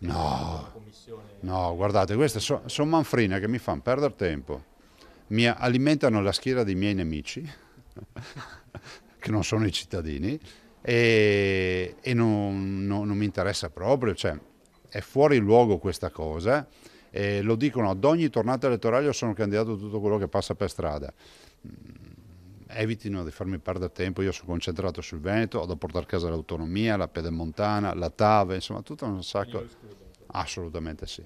No, no, guardate, queste sono so manfrine che mi fanno perdere tempo, mi alimentano la schiera dei miei nemici, che non sono i cittadini, e, e non, non, non, mi interessa proprio, cioè è fuori luogo questa cosa, lo dicono ad ogni tornata elettorale, io sono candidato a tutto quello che passa per strada evitino di farmi perdere tempo, io sono concentrato sul Veneto, ho da portare a casa l'autonomia, la pedemontana, la TAVE, insomma tutto un sacco... Assolutamente sì.